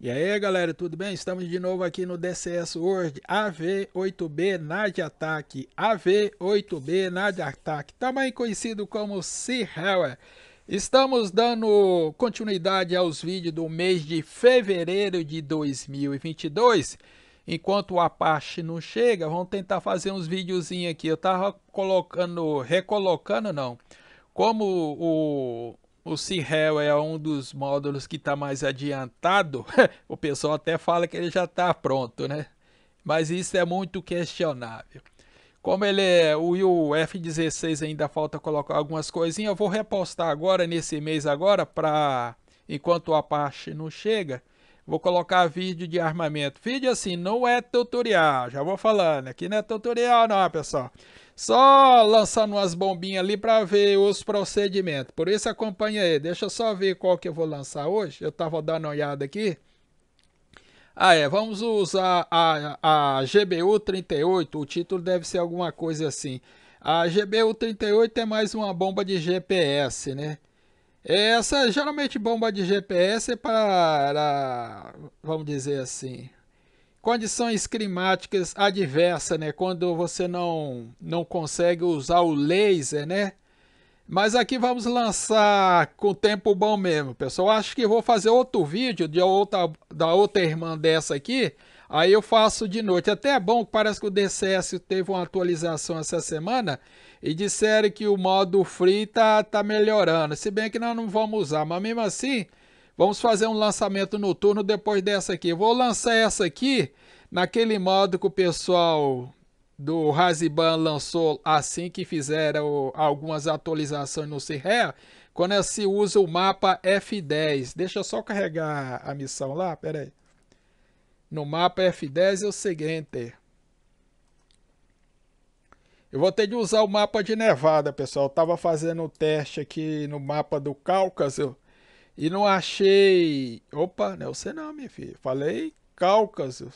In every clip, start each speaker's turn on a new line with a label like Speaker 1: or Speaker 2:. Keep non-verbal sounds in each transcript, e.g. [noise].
Speaker 1: E aí galera, tudo bem? Estamos de novo aqui no DCS World AV8B Nad Attack, AV8B Nad Attack, também conhecido como Sea Hell. Estamos dando continuidade aos vídeos do mês de fevereiro de 2022. Enquanto o Apache não chega, vamos tentar fazer uns videozinhos aqui. Eu tava colocando, recolocando não, como o o C-Hell é um dos módulos que está mais adiantado. [laughs] o pessoal até fala que ele já está pronto, né? Mas isso é muito questionável. Como ele é o F16 ainda falta colocar algumas coisinhas, eu vou repostar agora nesse mês agora para enquanto a parte não chega Vou colocar vídeo de armamento. Vídeo assim, não é tutorial, já vou falando. Aqui não é tutorial não, pessoal. Só lançando umas bombinhas ali para ver os procedimentos. Por isso acompanha aí. Deixa eu só ver qual que eu vou lançar hoje. Eu estava dando uma olhada aqui. Ah, é. Vamos usar a, a, a GBU 38. O título deve ser alguma coisa assim. A GBU 38 é mais uma bomba de GPS, né? Essa geralmente bomba de GPS é para, vamos dizer assim, condições climáticas adversas, né? Quando você não não consegue usar o laser, né? Mas aqui vamos lançar com tempo bom mesmo, pessoal. Acho que vou fazer outro vídeo de outra da outra irmã dessa aqui. Aí eu faço de noite. Até é bom, parece que o DCS teve uma atualização essa semana e disseram que o modo free tá, tá melhorando. Se bem que nós não vamos usar, mas mesmo assim, vamos fazer um lançamento noturno depois dessa aqui. vou lançar essa aqui naquele modo que o pessoal do Raziban lançou assim que fizeram algumas atualizações no CREA, quando é se usa o mapa F10. Deixa eu só carregar a missão lá, Peraí, No mapa F10 é o seguinte. Eu vou ter de usar o mapa de Nevada, pessoal. Eu tava fazendo o teste aqui no mapa do Cáucaso e não achei... Opa, não é sei não, minha filha. Falei Cáucaso.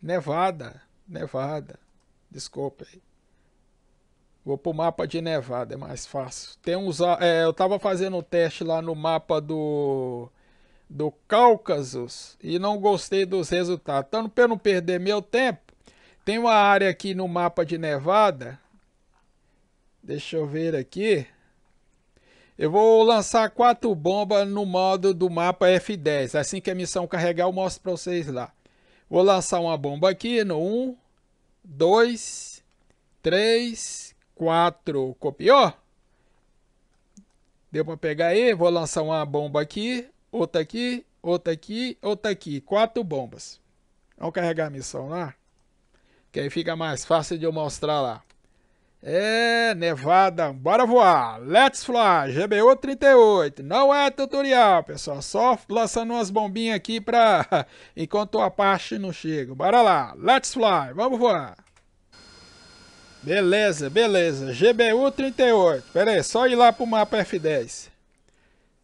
Speaker 1: Nevada, Nevada. Desculpa aí. Vou pro mapa de Nevada, é mais fácil. Tem uns, ah, é, eu tava fazendo o teste lá no mapa do do Cáucaso e não gostei dos resultados. Então, eu não perder meu tempo, tem uma área aqui no mapa de Nevada. Deixa eu ver aqui. Eu vou lançar quatro bombas no modo do mapa F10. Assim que a missão carregar, eu mostro para vocês lá. Vou lançar uma bomba aqui no 1, 2, 3, 4. Copiou? Deu para pegar aí? Vou lançar uma bomba aqui, outra aqui, outra aqui, outra aqui. Quatro bombas. Vamos carregar a missão lá? que aí fica mais fácil de eu mostrar lá. É, nevada, bora voar, let's fly, GBU 38, não é tutorial, pessoal, só lançando umas bombinhas aqui pra, [laughs] enquanto a parte não chega, bora lá, let's fly, vamos voar. Beleza, beleza, GBU 38, pera aí, só ir lá pro mapa F10,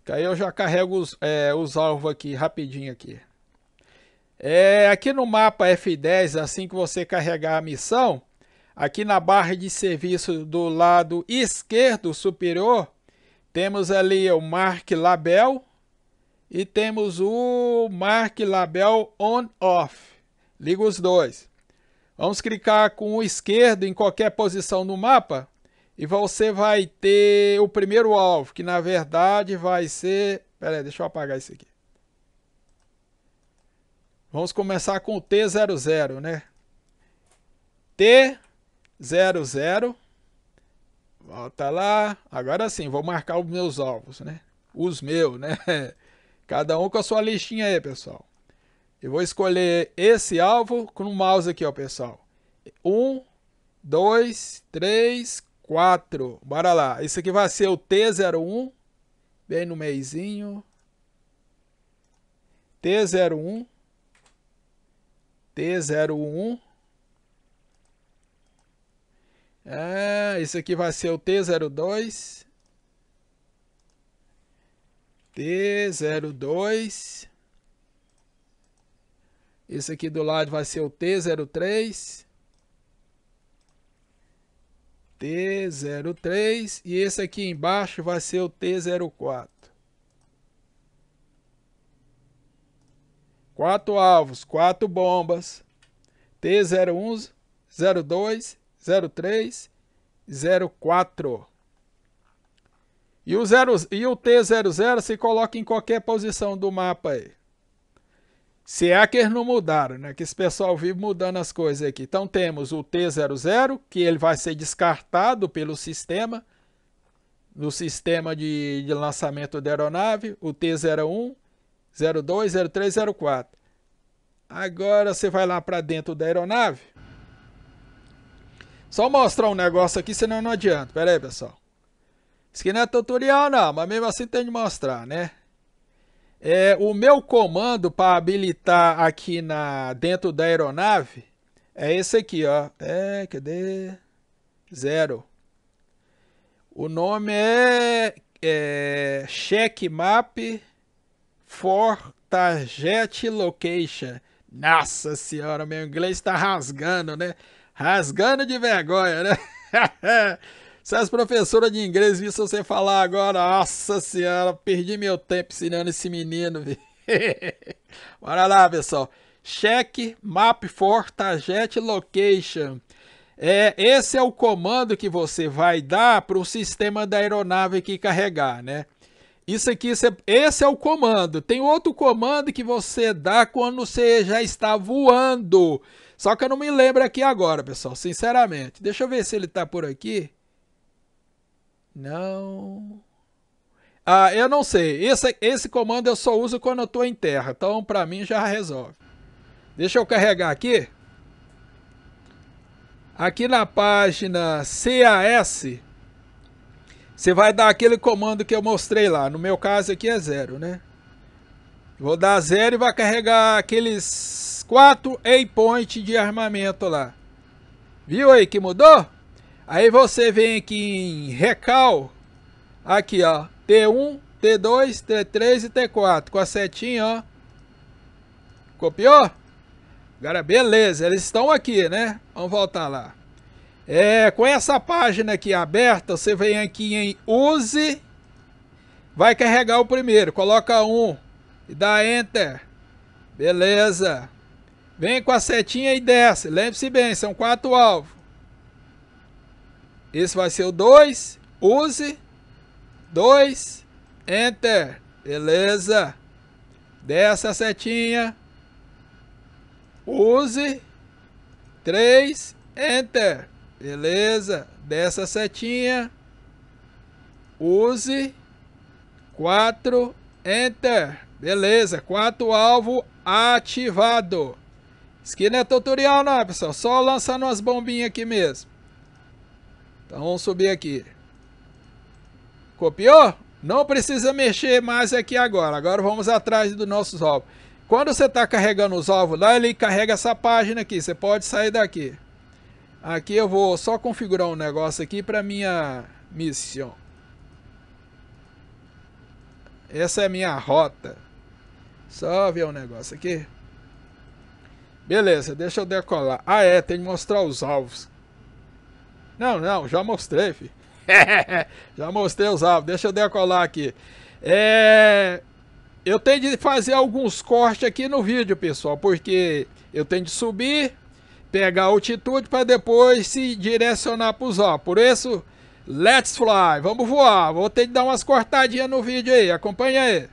Speaker 1: que aí eu já carrego os, é, os alvos aqui, rapidinho aqui. É, aqui no mapa F10, assim que você carregar a missão, aqui na barra de serviço do lado esquerdo superior, temos ali o Mark Label e temos o Mark Label On Off. Liga os dois. Vamos clicar com o esquerdo em qualquer posição no mapa e você vai ter o primeiro alvo, que na verdade vai ser... Pera aí, deixa eu apagar isso aqui. Vamos começar com o T00, né? T00. Volta lá. Agora sim, vou marcar os meus alvos, né? Os meus, né? [laughs] Cada um com a sua listinha aí, pessoal. Eu vou escolher esse alvo com o mouse aqui, ó, pessoal. Um, dois, três, quatro. Bora lá. Isso aqui vai ser o T01. Bem no meizinho. T01. T01. É, ah, esse aqui vai ser o T02. T02. Esse aqui do lado vai ser o T03. T03. E esse aqui embaixo vai ser o T04. quatro alvos, quatro bombas, T01, 02, 03, 04. E o, zero, e o T00 se coloca em qualquer posição do mapa aí. Se é que eles não mudaram, né? Que esse pessoal vive mudando as coisas aqui. Então temos o T00, que ele vai ser descartado pelo sistema, no sistema de, de lançamento da aeronave. O T01, 02, 03, 04. Agora você vai lá para dentro da aeronave. Só mostrar um negócio aqui, senão não adianta. Pera aí, pessoal. Isso aqui não é tutorial, não, mas mesmo assim tem de mostrar, né? É, o meu comando para habilitar aqui na, dentro da aeronave é esse aqui, ó. É, cadê? Zero. O nome é, é check map for target location. Nossa senhora, meu inglês está rasgando, né? Rasgando de vergonha, né? [laughs] Se as professoras de inglês vissem você falar agora, nossa senhora, perdi meu tempo ensinando esse menino. [laughs] Bora lá, pessoal. Check map for target location. É, esse é o comando que você vai dar para o sistema da aeronave que carregar, né? Isso aqui, isso é, esse é o comando. Tem outro comando que você dá quando você já está voando. Só que eu não me lembro aqui agora, pessoal, sinceramente. Deixa eu ver se ele está por aqui. Não. Ah, eu não sei. Esse, esse comando eu só uso quando eu estou em terra. Então, para mim, já resolve. Deixa eu carregar aqui. Aqui na página CAS, você vai dar aquele comando que eu mostrei lá. No meu caso aqui é zero, né? Vou dar zero e vai carregar aqueles quatro A-Point de armamento lá. Viu aí que mudou? Aí você vem aqui em recal. Aqui, ó. T1, T2, T3 e T4. Com a setinha, ó. Copiou? Agora, beleza. Eles estão aqui, né? Vamos voltar lá. É, com essa página aqui aberta, você vem aqui em Use, vai carregar o primeiro, coloca um e dá Enter. Beleza. Vem com a setinha e desce. Lembre-se bem, são quatro alvos. Esse vai ser o 2. Use. 2. Enter. Beleza. Desce a setinha. Use. 3. Enter. Beleza? Dessa setinha, use 4, Enter. Beleza, 4 alvo ativado. Aqui é tutorial não, né, pessoal. Só lançando umas bombinhas aqui mesmo. Então vamos subir aqui. Copiou? Não precisa mexer mais aqui agora. Agora vamos atrás dos nossos alvos. Quando você está carregando os alvos lá, ele carrega essa página aqui. Você pode sair daqui. Aqui eu vou só configurar um negócio aqui para minha missão. Essa é a minha rota. Só ver um negócio aqui. Beleza, deixa eu decolar. Ah é, tem que mostrar os alvos. Não, não, já mostrei, filho. [laughs] já mostrei os alvos. Deixa eu decolar aqui. É... Eu tenho de fazer alguns cortes aqui no vídeo, pessoal, porque eu tenho de subir, pegar altitude para depois se direcionar para o Zó. Por isso, let's fly, vamos voar. Vou ter que dar umas cortadinhas no vídeo aí, acompanha aí.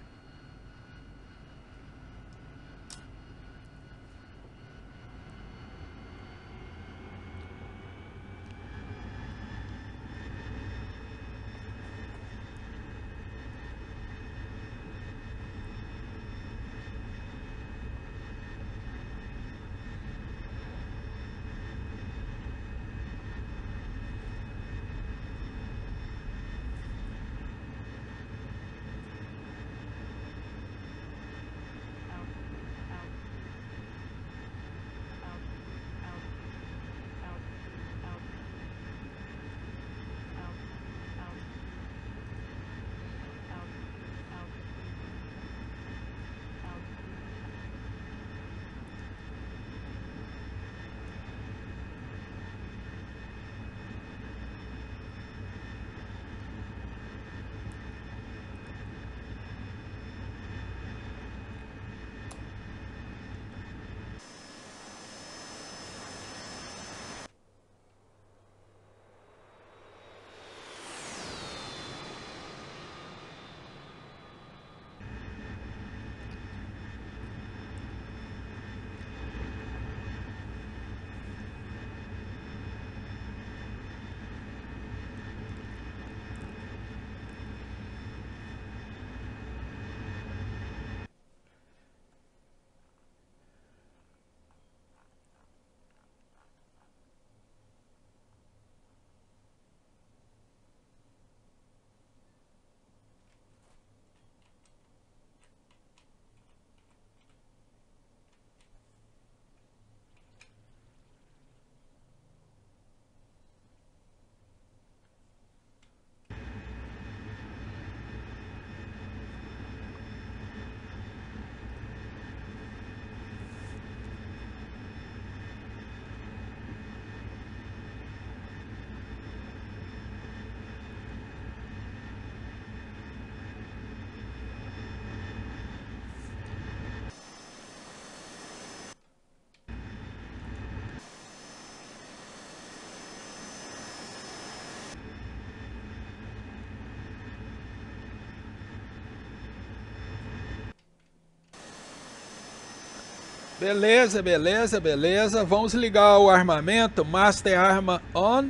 Speaker 1: Beleza, beleza, beleza. Vamos ligar o armamento. Master Arma On.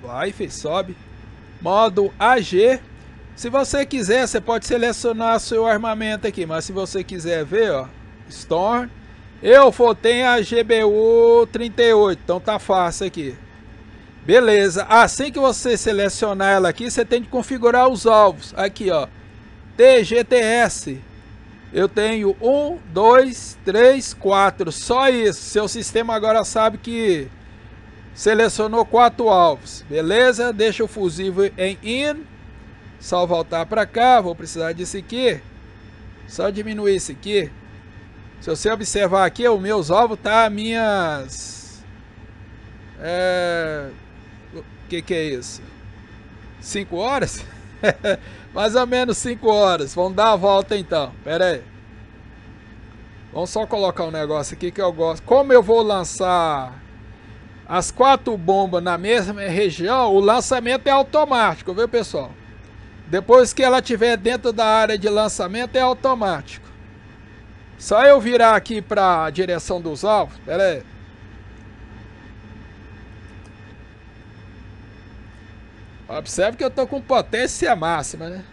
Speaker 1: Vai, sobe. Modo AG. Se você quiser, você pode selecionar seu armamento aqui. Mas se você quiser ver, ó. Storm. Eu votei a GBU 38. Então tá fácil aqui. Beleza. Assim que você selecionar ela aqui, você tem que configurar os alvos. Aqui, ó. TGTS. Eu tenho um, dois, três, quatro. Só isso. Seu sistema agora sabe que selecionou quatro alvos. Beleza? Deixa o fusível em in. Só voltar para cá. Vou precisar disso aqui. Só diminuir isso aqui. Se você observar aqui, os meus alvos tá minhas... É... O que que é isso? Cinco horas? [laughs] Mais ou menos 5 horas. Vamos dar a volta então. Pera aí. Vamos só colocar um negócio aqui que eu gosto. Como eu vou lançar as quatro bombas na mesma região, o lançamento é automático, viu pessoal? Depois que ela estiver dentro da área de lançamento, é automático. Só eu virar aqui para a direção dos alvos. Pera aí. Observe que eu estou com potência máxima, né?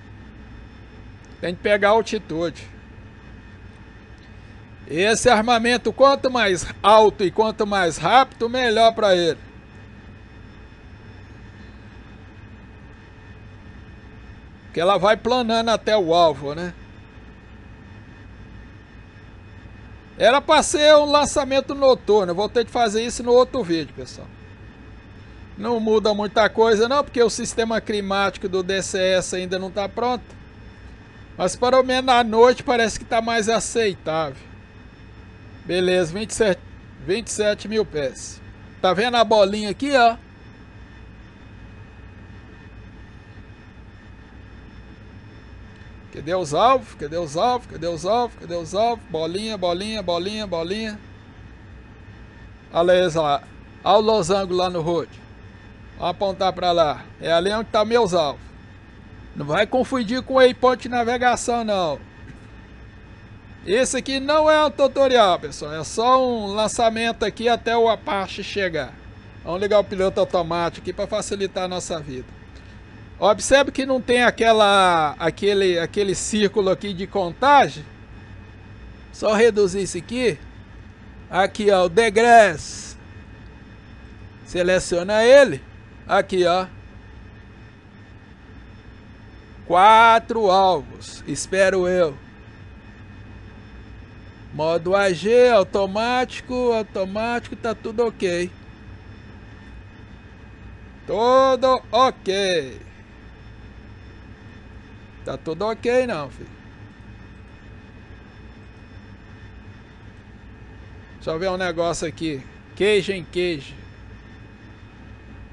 Speaker 1: Tem que pegar altitude. Esse armamento, quanto mais alto e quanto mais rápido, melhor para ele. Porque ela vai planando até o alvo, né? Era para ser um lançamento noturno. Eu vou ter que fazer isso no outro vídeo, pessoal. Não muda muita coisa, não, porque o sistema climático do DCS ainda não está pronto. Mas pelo menos à noite parece que está mais aceitável. Beleza, 27, 27 mil pés. Tá vendo a bolinha aqui, ó? Cadê os alvos? Cadê os alvos? Cadê os alvos? Cadê os alvos? Bolinha, bolinha, bolinha, bolinha. Olha eles lá. Olha o losango lá no road apontar para lá. É ali onde tá meus alvos. Não vai confundir com o waypoint navegação, não. Esse aqui não é um tutorial, pessoal. É só um lançamento aqui até o Apache chegar. Vamos ligar o piloto automático aqui para facilitar a nossa vida. Observe que não tem aquela, aquele, aquele círculo aqui de contagem. Só reduzir isso aqui. Aqui, ó, o Seleciona ele. Aqui, ó. Quatro alvos, espero eu. Modo AG, automático, automático, tá tudo ok. Tudo ok. Tá tudo ok não, filho. Deixa eu ver um negócio aqui. Queijo em queijo.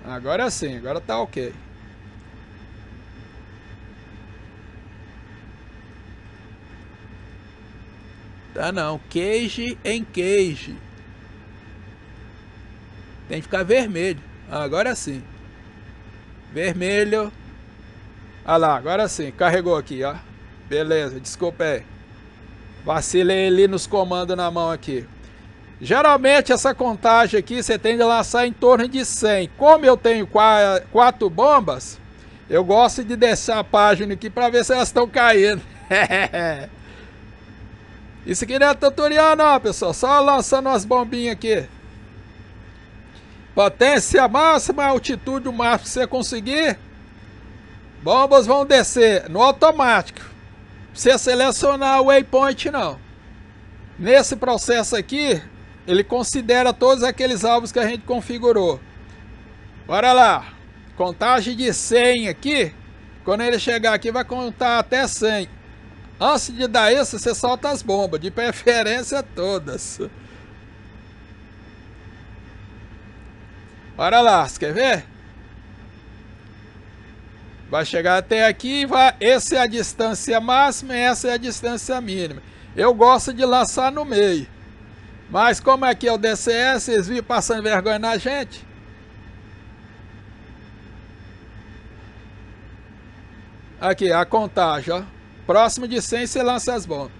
Speaker 1: Agora sim, agora tá ok. Tá não, queijo em queijo. Tem que ficar vermelho. Agora sim. Vermelho. Ah lá, agora sim, carregou aqui, ó. Beleza, desculpa aí. Vacilei ali nos comandos na mão aqui. Geralmente essa contagem aqui você tende a lançar em torno de 100. Como eu tenho quatro bombas, eu gosto de deixar a página aqui para ver se elas estão caindo. [laughs] Isso aqui não é tutorial não, pessoal. Só lançando umas bombinhas aqui. Potência máxima, altitude máxima que você conseguir. Bombas vão descer no automático. Você selecionar o waypoint não. Nesse processo aqui, ele considera todos aqueles alvos que a gente configurou. Bora lá. Contagem de 100 aqui. Quando ele chegar aqui, vai contar até 100. Antes de dar isso, você solta as bombas. De preferência, todas. Bora lá. Você quer ver? Vai chegar até aqui. Vai... Essa é a distância máxima e essa é a distância mínima. Eu gosto de lançar no meio. Mas como é que é o DCS? Vocês viram passando vergonha na gente? Aqui, a contagem, ó. Próximo de 100, você lança as bombas.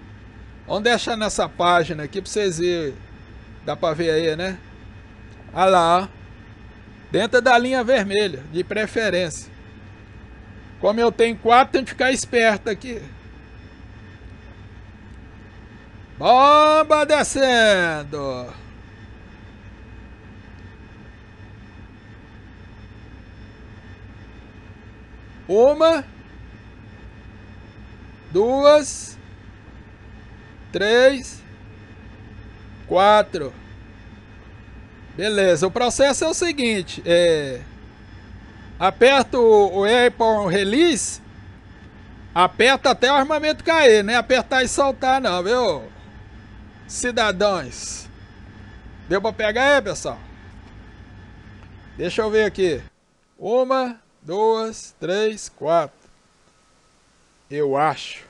Speaker 1: Vamos deixar nessa página aqui pra vocês verem. Dá pra ver aí, né? Olha lá, ó. Dentro da linha vermelha, de preferência. Como eu tenho quatro, tem que ficar esperto aqui. Bomba descendo! Uma, duas, três, quatro. Beleza, o processo é o seguinte: é, aperto o Airborne Release, aperta até o armamento cair, não é apertar e soltar, não, viu? cidadãos. Deu para pegar aí, pessoal? Deixa eu ver aqui. Uma, duas, três, quatro. Eu acho.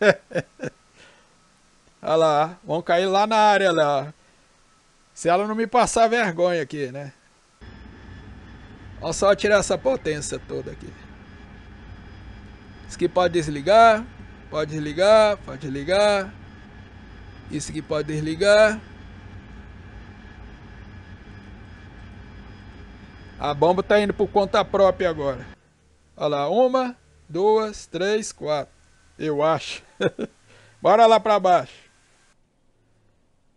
Speaker 1: [laughs] Olha lá, vão cair lá na área lá. Se ela não me passar vergonha aqui, né? Olha só tirar essa potência toda aqui. Isso aqui pode desligar, pode desligar, pode desligar. Isso aqui pode desligar. A bomba está indo por conta própria agora. Olha lá, uma, duas, três, quatro. Eu acho. [laughs] Bora lá para baixo.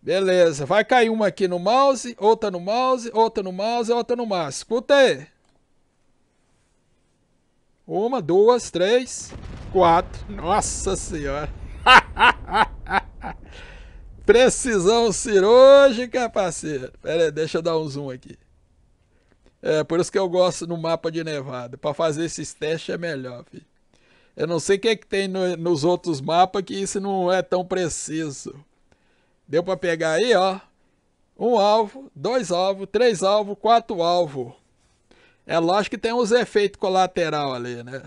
Speaker 1: Beleza, vai cair uma aqui no mouse, outra no mouse, outra no mouse, outra no mouse. Escuta aí. Uma, duas, três, quatro. Nossa senhora. [laughs] Precisão cirúrgica, parceiro. Pera aí, deixa eu dar um zoom aqui. É, por isso que eu gosto no mapa de Nevada. Para fazer esses testes é melhor, filho. Eu não sei o que é que tem no, nos outros mapas que isso não é tão preciso. Deu para pegar aí, ó. Um alvo, dois alvos, três alvos, quatro alvos. É lógico que tem uns efeitos colateral ali, né?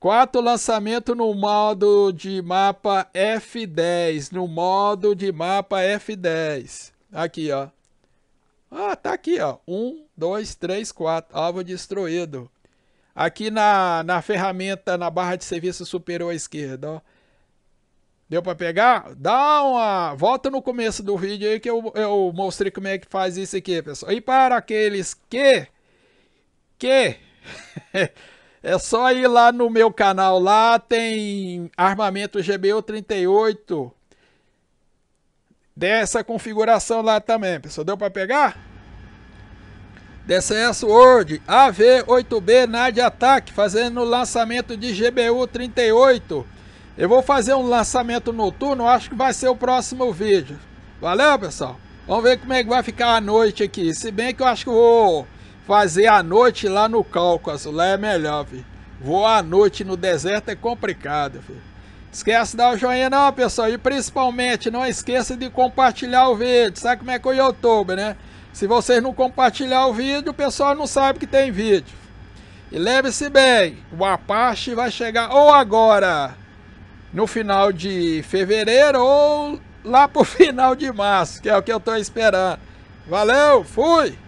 Speaker 1: Quatro lançamento no modo de mapa F10. No modo de mapa F10. Aqui, ó. Ah, tá aqui, ó. 1, 2, 3, 4. Alvo destruído. Aqui na, na ferramenta, na barra de serviço superior à esquerda, ó. Deu para pegar? Dá uma... Volta no começo do vídeo aí que eu, eu mostrei como é que faz isso aqui, pessoal. E para aqueles que... Que... [laughs] É só ir lá no meu canal, lá tem armamento GBU 38. Dessa configuração lá também, pessoal. Deu para pegar? DCS World AV8B NAD Attack, fazendo lançamento de GBU 38. Eu vou fazer um lançamento noturno, acho que vai ser o próximo vídeo. Valeu, pessoal. Vamos ver como é que vai ficar a noite aqui. Se bem que eu acho que vou fazer à noite lá no Cáucaso, lá é melhor, viu? Voar à noite no deserto é complicado, filho. Esquece de dar o joinha não, pessoal, e principalmente não esqueça de compartilhar o vídeo, sabe como é que é o YouTube, né? Se vocês não compartilhar o vídeo, o pessoal não sabe que tem vídeo. E lembre-se bem, o Apache vai chegar ou agora, no final de fevereiro, ou lá pro [laughs] final de março, que é o que eu tô esperando. Valeu, fui!